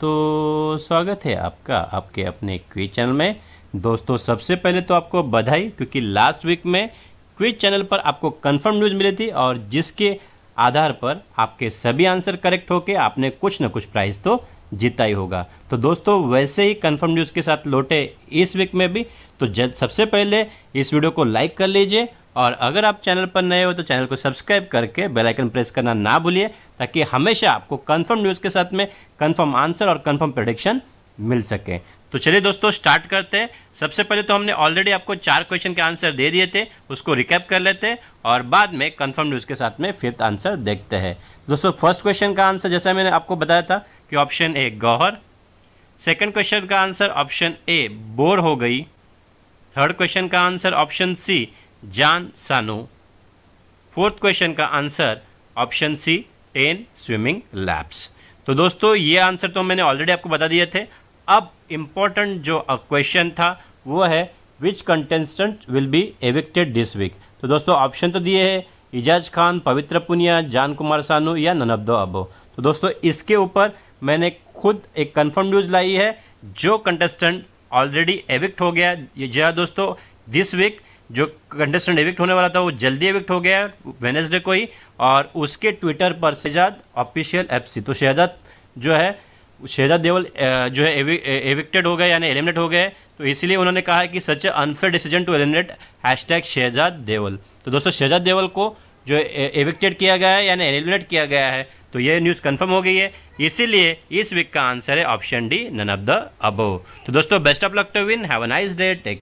तो स्वागत है आपका आपके अपने क्विज चैनल में दोस्तों सबसे पहले तो आपको बधाई क्योंकि लास्ट वीक में क्विज चैनल पर आपको कंफर्म न्यूज़ मिली थी और जिसके आधार पर आपके सभी आंसर करेक्ट होके आपने कुछ ना कुछ प्राइज़ तो जीता ही होगा तो दोस्तों वैसे ही कंफर्म न्यूज़ के साथ लौटे इस वीक में भी तो सबसे पहले इस वीडियो को लाइक कर लीजिए और अगर आप चैनल पर नए हो तो चैनल को सब्सक्राइब करके बेल आइकन प्रेस करना ना भूलिए ताकि हमेशा आपको कंफर्म न्यूज़ के साथ में कंफर्म आंसर और कंफर्म प्रोडिक्शन मिल सके तो चलिए दोस्तों स्टार्ट करते हैं सबसे पहले तो हमने ऑलरेडी आपको चार क्वेश्चन के आंसर दे दिए थे उसको रिकैप कर लेते हैं और बाद में कंफर्म न्यूज़ के साथ में फिफ्थ आंसर देखते हैं दोस्तों फर्स्ट क्वेश्चन का आंसर जैसा मैंने आपको बताया था कि option A Gauhar second question का आंसर ऑप्शन ए बोर हो गई थर्ड क्वेश्चन का आंसर ऑप्शन सी जान सानू फोर्थ क्वेश्चन का answer option C ten swimming laps तो दोस्तों ये आंसर तो मैंने ऑलरेडी आपको बता दिए थे अब इम्पोर्टेंट जो क्वेश्चन था वो है which contestant will be evicted this week तो दोस्तों ऑप्शन तो दिए हैं इजाज खान पवित्र पुनिया जान कुमार सानू या ननबदो अबो तो दोस्तों इसके ऊपर मैंने खुद एक कंफर्म न्यूज लाई है जो कंटेस्टेंट ऑलरेडी एविक्ट हो गया ये जो दोस्तों दिस वीक जो कंटेस्टेंट एविक्ट होने वाला था वो जल्दी एविक्ट हो गया वेनेसडे को ही और उसके ट्विटर पर शहजाद ऑफिशियल एप सी तो शहजाद जो है शहजाद देवल जो है एविक्टेड हो गए यानी एलिमिनेट हो गए तो इसलिए उन्होंने कहा है कि such a unfair decision to eliminate hashtag Shehzad Deol तो दोस्तों शहजाद देवल को जो एविक्टेड किया गया है यानी एलिमिनेट किया गया है तो ये न्यूज़ कंफर्म हो गई है इसीलिए इस वीक का आंसर है option D none of the above तो दोस्तों best of luck to win have a nice day take